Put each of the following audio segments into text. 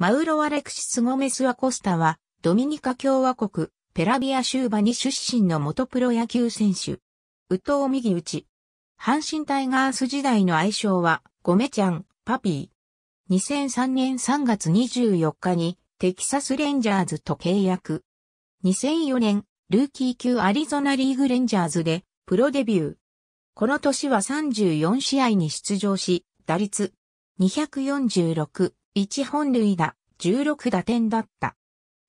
マウロ・アレクシス・ゴメス・アコスタは、ドミニカ共和国、ペラビア州バに出身の元プロ野球選手。ウトを右打ち。阪神タイガース時代の愛称は、ゴメちゃん、パピー。2003年3月24日に、テキサスレンジャーズと契約。2004年、ルーキー級アリゾナリーグレンジャーズで、プロデビュー。この年は34試合に出場し、打率246、1本塁打、16打点だった。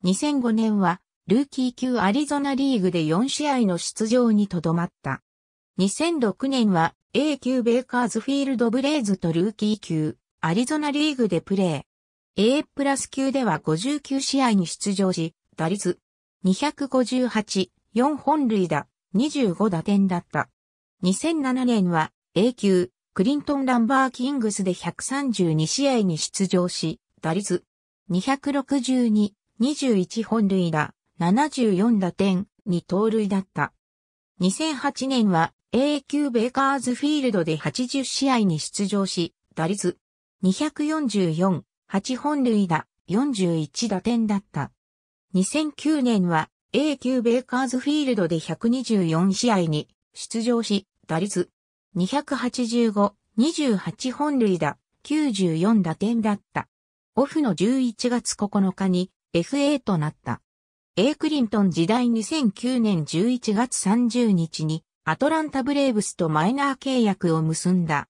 2005年は、ルーキー級アリゾナリーグで4試合の出場にとどまった。2006年は A 級ベイカーズフィールドブレイズとルーキー級アリゾナリーグでプレー。A プラス級では59試合に出場し、打率258、4本塁打、25打点だった。2007年は A 級クリントン・ランバー・キングスで132試合に出場し、打率262、21本塁打、74打点、に盗塁だった。2008年は A 級ベイカーズフィールドで80試合に出場し、打率244、8本塁打、41打点だった。2009年は A 級ベイカーズフィールドで124試合に出場し、打率285、28本塁打、94打点だった。オフの11月9日に FA となった。A クリントン時代2009年11月30日にアトランタブレーブスとマイナー契約を結んだ。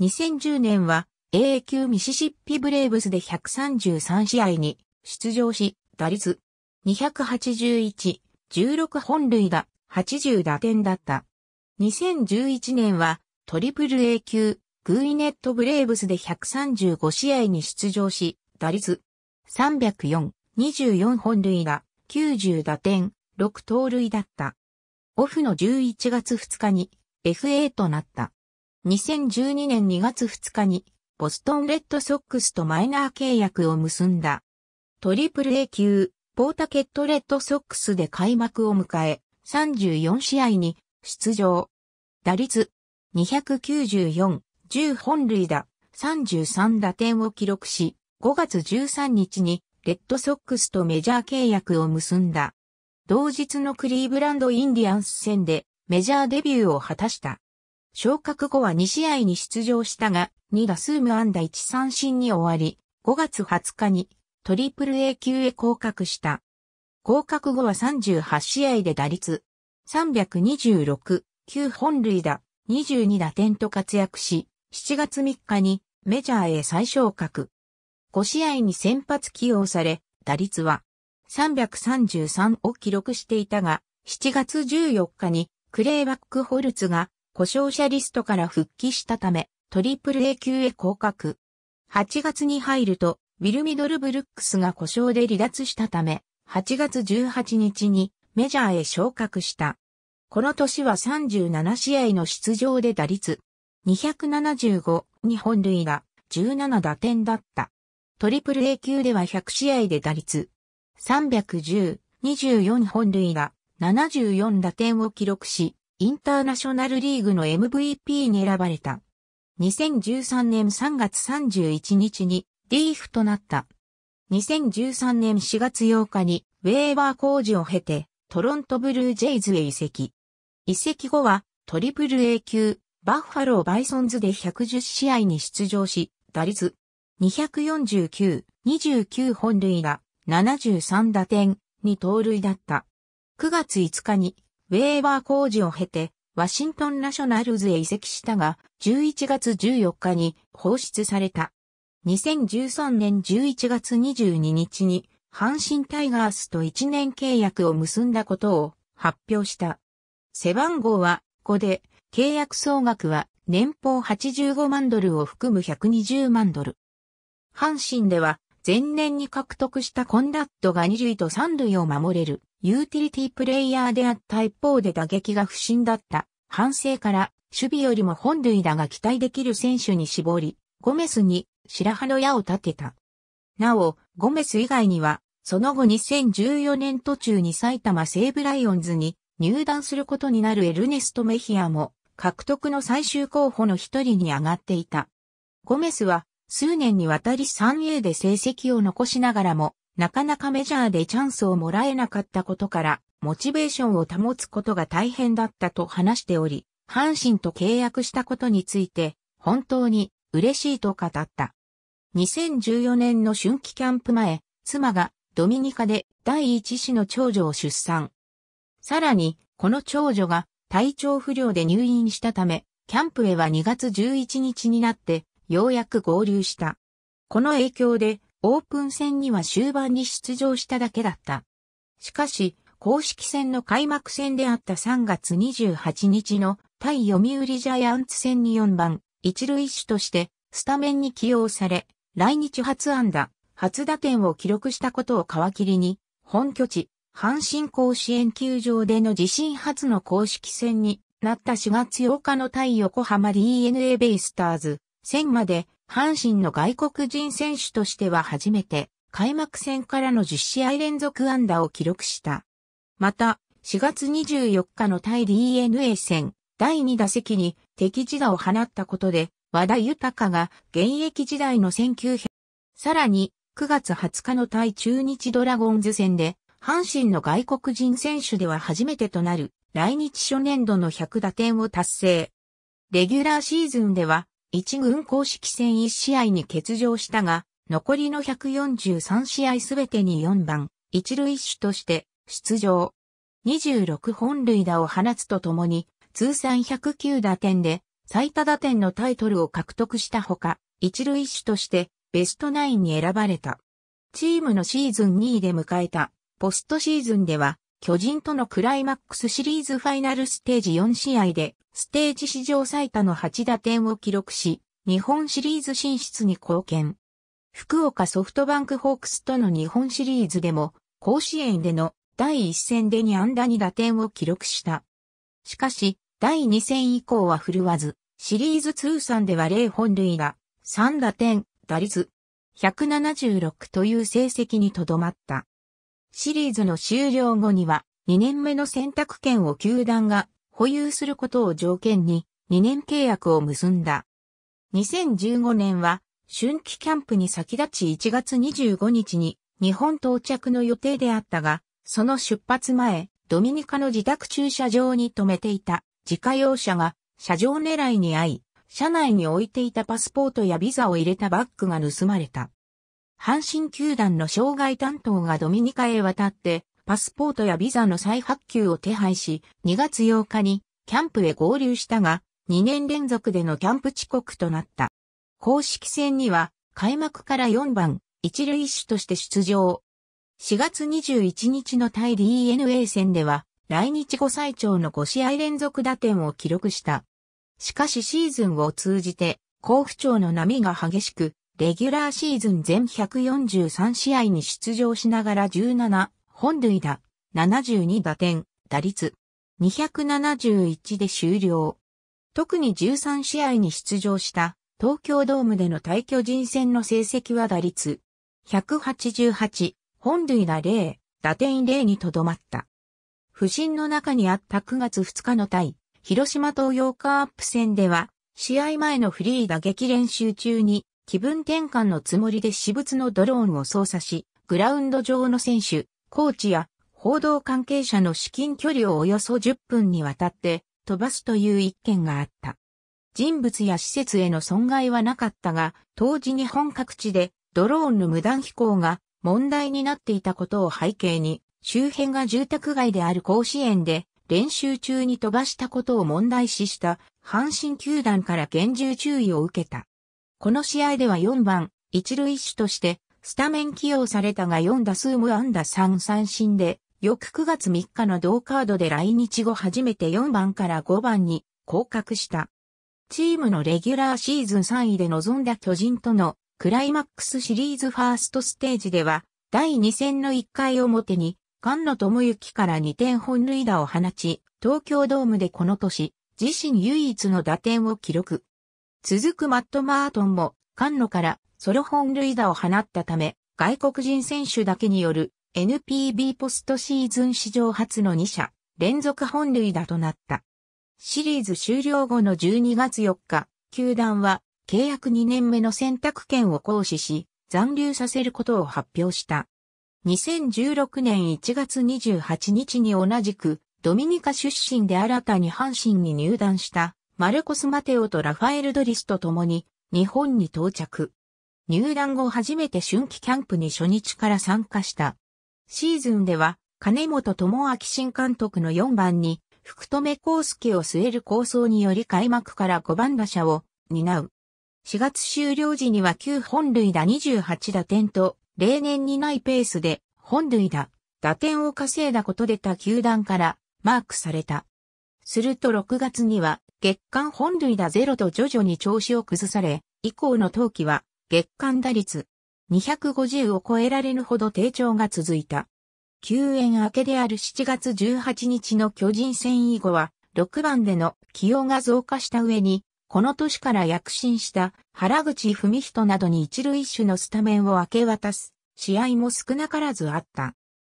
2010年は A 級ミシシッピブレーブスで133試合に出場し、打率281、16本塁打、80打点だった。2011年はトリプル A 級、グイネット・ブレーブスで135試合に出場し、打率304、24本塁打、90打点、6盗塁だった。オフの11月2日に FA となった。2012年2月2日にボストンレッドソックスとマイナー契約を結んだ。トリプル A 級、ポータケットレッドソックスで開幕を迎え、34試合に出場。打率294、10本塁打、33打点を記録し、5月13日にレッドソックスとメジャー契約を結んだ。同日のクリーブランドインディアンス戦でメジャーデビューを果たした。昇格後は2試合に出場したが、2打数無安打1三振に終わり、5月20日にトリプル A 級へ降格した。降格後は38試合で打率326、9本塁打、22打点と活躍し、7月3日にメジャーへ再昇格。5試合に先発起用され、打率は333を記録していたが、7月14日にクレイバックホルツが故障者リストから復帰したため、トリプル A 級へ降格。8月に入ると、ウィル・ミドルブルックスが故障で離脱したため、8月18日にメジャーへ昇格した。この年は37試合の出場で打率275日本塁打17打点だった。トリプル A 級では100試合で打率310、24本塁打、74打点を記録し、インターナショナルリーグの MVP に選ばれた。2013年3月31日にリーフとなった。2013年4月8日にウェーバー工事を経てトロントブルージェイズへ移籍。移籍後は、トリプル A 級、バッファローバイソンズで110試合に出場し、打率249、29本塁打、73打点、に盗塁だった。9月5日に、ウェーバー工事を経て、ワシントンナショナルズへ移籍したが、11月14日に放出された。2013年11月22日に阪神タイガースと1年契約を結んだことを発表した。背番号は5で、契約総額は年俸85万ドルを含む120万ドル。阪神では前年に獲得したコンダットが2塁と3塁を守れるユーティリティプレイヤーであった一方で打撃が不振だった反省から守備よりも本塁打が期待できる選手に絞り、ゴメスに白羽の矢を立てた。なお、ゴメス以外には、その後2014年途中に埼玉西武ライオンズに入団することになるエルネスト・メヒアも獲得の最終候補の一人に上がっていた。ゴメスは数年にわたり 3A で成績を残しながらもなかなかメジャーでチャンスをもらえなかったことからモチベーションを保つことが大変だったと話しており、阪神と契約したことについて本当に嬉しいと語った。2014年の春季キャンプ前、妻がドミニカで第一子の長女を出産。さらに、この長女が体調不良で入院したため、キャンプへは2月11日になって、ようやく合流した。この影響で、オープン戦には終盤に出場しただけだった。しかし、公式戦の開幕戦であった3月28日の対読売ジャイアンツ戦に4番、一塁手としてスタメンに起用され、来日初安打、初打点を記録したことを皮切りに、本拠地、阪神甲子園球場での自身初の公式戦になった4月8日の対横浜 DNA ベイスターズ戦まで、阪神の外国人選手としては初めて、開幕戦からの10試合連続安打を記録した。また、4月24日の対 DNA 戦、第2打席に敵地打を放ったことで、和田豊が現役時代の1900、さらに9月20日の対中日ドラゴンズ戦で、阪神の外国人選手では初めてとなる来日初年度の100打点を達成。レギュラーシーズンでは、1軍公式戦1試合に欠場したが、残りの143試合すべてに4番、一塁手として出場。26本塁打を放つとともに、通算109打点で最多打点のタイトルを獲得したほか、一塁手としてベストナインに選ばれた。チームのシーズン2位で迎えたポストシーズンでは、巨人とのクライマックスシリーズファイナルステージ4試合で、ステージ史上最多の8打点を記録し、日本シリーズ進出に貢献。福岡ソフトバンクホークスとの日本シリーズでも、甲子園での第1戦で2安打2打点を記録した。しかし、第2戦以降は振るわず、シリーズ通算では0本類が3打点、打率、176という成績にとどまった。シリーズの終了後には、2年目の選択権を球団が保有することを条件に、2年契約を結んだ。2015年は、春季キャンプに先立ち1月25日に日本到着の予定であったが、その出発前、ドミニカの自宅駐車場に停めていた自家用車が車上狙いに遭い、車内に置いていたパスポートやビザを入れたバッグが盗まれた。阪神球団の障害担当がドミニカへ渡って、パスポートやビザの再発給を手配し、2月8日にキャンプへ合流したが、2年連続でのキャンプ遅刻となった。公式戦には、開幕から4番、一塁手として出場。4月21日の対 DNA 戦では、来日後最長の5試合連続打点を記録した。しかしシーズンを通じて、甲府町の波が激しく、レギュラーシーズン全143試合に出場しながら17、本塁打、72打点、打率、271で終了。特に13試合に出場した東京ドームでの退去人戦の成績は打率188、本塁打0、打点0にとどまった。不振の中にあった9月2日の対、広島東洋カープ戦では、試合前のフリー打撃練習中に、気分転換のつもりで私物のドローンを操作し、グラウンド上の選手、コーチや報道関係者の至近距離をおよそ10分にわたって飛ばすという一件があった。人物や施設への損害はなかったが、当時日本各地でドローンの無断飛行が問題になっていたことを背景に、周辺が住宅街である甲子園で練習中に飛ばしたことを問題視した阪神球団から厳重注意を受けた。この試合では4番、一塁手としてスタメン起用されたが4打数無安打3三振で、翌9月3日の同カードで来日後初めて4番から5番に降格した。チームのレギュラーシーズン3位で臨んだ巨人とのクライマックスシリーズファーストステージでは、第2戦の1回表に菅野智之から2点本塁打を放ち、東京ドームでこの年、自身唯一の打点を記録。続くマット・マートンも、菅野からソロ本塁打を放ったため、外国人選手だけによる NPB ポストシーズン史上初の2者連続本塁打となった。シリーズ終了後の12月4日、球団は契約2年目の選択権を行使し、残留させることを発表した。2016年1月28日に同じく、ドミニカ出身で新たに阪神に入団した、マルコス・マテオとラファエル・ドリスと共に、日本に到着。入団後初めて春季キャンプに初日から参加した。シーズンでは、金本智明新監督の4番に、福留康介を据える構想により開幕から5番打者を担う。4月終了時には9本塁打28打点と例年にないペースで本塁打、打点を稼いだことで他球団からマークされた。すると6月には月間本塁打ゼロと徐々に調子を崩され、以降の冬季は月間打率250を超えられるほど低調が続いた。休園明けである7月18日の巨人戦以後は6番での起用が増加した上にこの年から躍進した原口文人などに一塁手のスタメンを明け渡す試合も少なからずあった。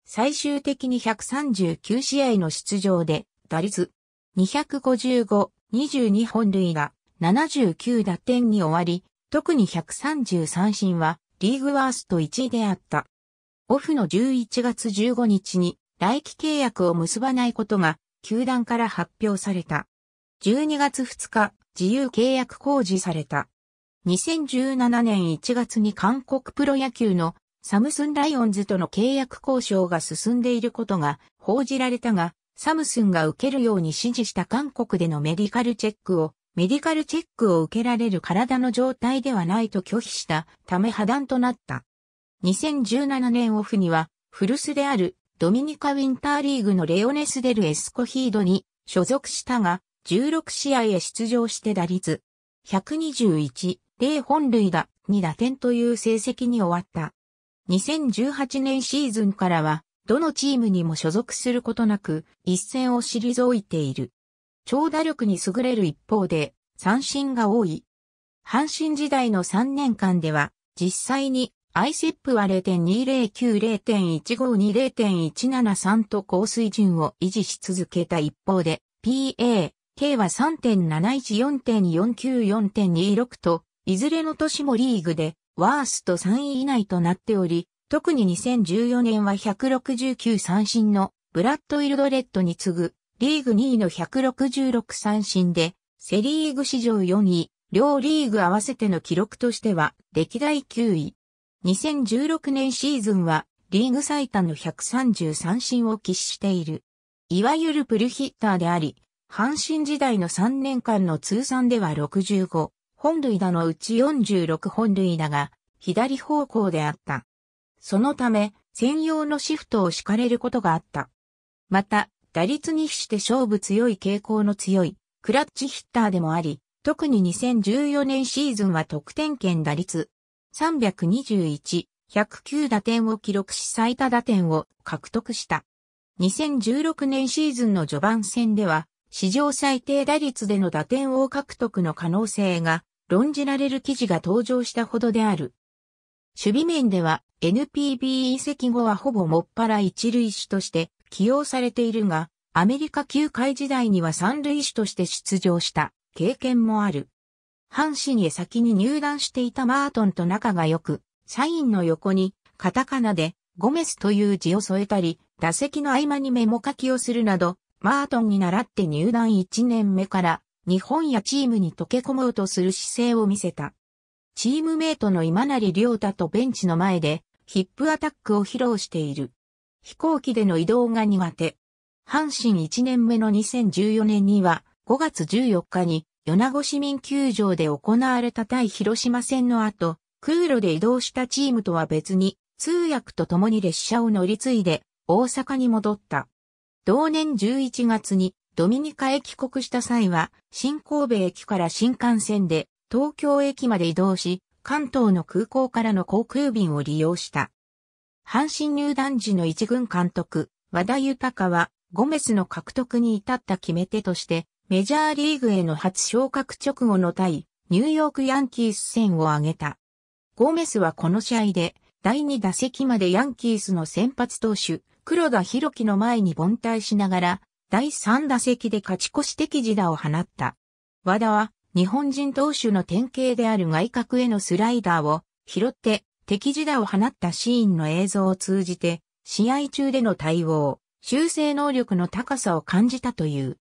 最終的に139試合の出場で打率255、22本類が79打点に終わり、特に130三振はリーグワースト1位であった。オフの11月15日に来季契約を結ばないことが球団から発表された。12月2日、自由契約公示された。2017年1月に韓国プロ野球のサムスンライオンズとの契約交渉が進んでいることが報じられたが、サムスンが受けるように指示した韓国でのメディカルチェックを、メディカルチェックを受けられる体の状態ではないと拒否したため破談となった。2017年オフには、古巣であるドミニカ・ウィンターリーグのレオネス・デル・エスコヒードに所属したが、16試合へ出場して打率、121、0本塁打、2打点という成績に終わった。2018年シーズンからは、どのチームにも所属することなく、一戦を退いている。長打力に優れる一方で、三振が多い。阪神時代の3年間では、実際にアイセップは0.209、0.152、0.173と高水準を維持し続けた一方で、PA、K は3.714.494.26と、いずれの年もリーグで、ワースト3位以内となっており、特に2014年は169三振のブラッド・イルドレッドに次ぐ、リーグ2位の166三振で、セリーグ史上4位、両リーグ合わせての記録としては、歴代9位。2016年シーズンは、リーグ最多の133三振を喫している。いわゆるプルヒッターであり、阪神時代の3年間の通算では65本塁打のうち46本塁打が左方向であった。そのため、専用のシフトを敷かれることがあった。また、打率に比して勝負強い傾向の強い、クラッチヒッターでもあり、特に2014年シーズンは得点圏打率321、109打点を記録し最多打点を獲得した。2016年シーズンの序盤戦では、史上最低打率での打点王獲得の可能性が論じられる記事が登場したほどである。守備面では NPB 移籍後はほぼもっぱら一塁手として起用されているが、アメリカ球界時代には三塁手として出場した経験もある。阪神へ先に入団していたマートンと仲が良く、サインの横にカタカナでゴメスという字を添えたり、打席の合間にメモ書きをするなど、マートンに習って入団1年目から日本やチームに溶け込もうとする姿勢を見せた。チームメイトの今成良太とベンチの前でヒップアタックを披露している。飛行機での移動が苦手。阪神1年目の2014年には5月14日に米子市民球場で行われた対広島戦の後、空路で移動したチームとは別に通訳と共に列車を乗り継いで大阪に戻った。同年11月にドミニカへ帰国した際は、新神戸駅から新幹線で東京駅まで移動し、関東の空港からの航空便を利用した。阪神入団時の一軍監督、和田豊は、ゴメスの獲得に至った決め手として、メジャーリーグへの初昇格直後の対、ニューヨークヤンキース戦を挙げた。ゴメスはこの試合で、第2打席までヤンキースの先発投手、黒田博樹の前に凡退しながら、第3打席で勝ち越し的自打を放った。和田は、日本人投手の典型である外角へのスライダーを拾って敵自打を放ったシーンの映像を通じて、試合中での対応、修正能力の高さを感じたという。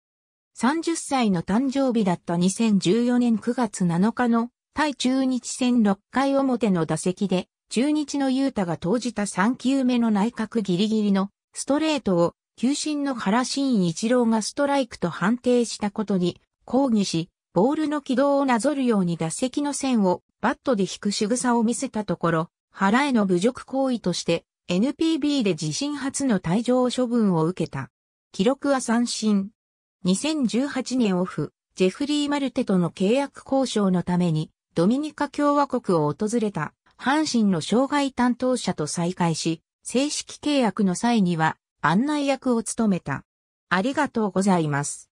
30歳の誕生日だった2014年9月7日の対中日戦6回表の打席で中日のユータが投じた3球目の内角ギリギリのストレートを球審の原慎一郎がストライクと判定したことに抗議し、ボールの軌道をなぞるように打席の線をバットで引く仕草を見せたところ、原への侮辱行為として NPB で自身初の退場処分を受けた。記録は三振。2018年オフ、ジェフリー・マルテとの契約交渉のためにドミニカ共和国を訪れた阪神の障害担当者と再会し、正式契約の際には案内役を務めた。ありがとうございます。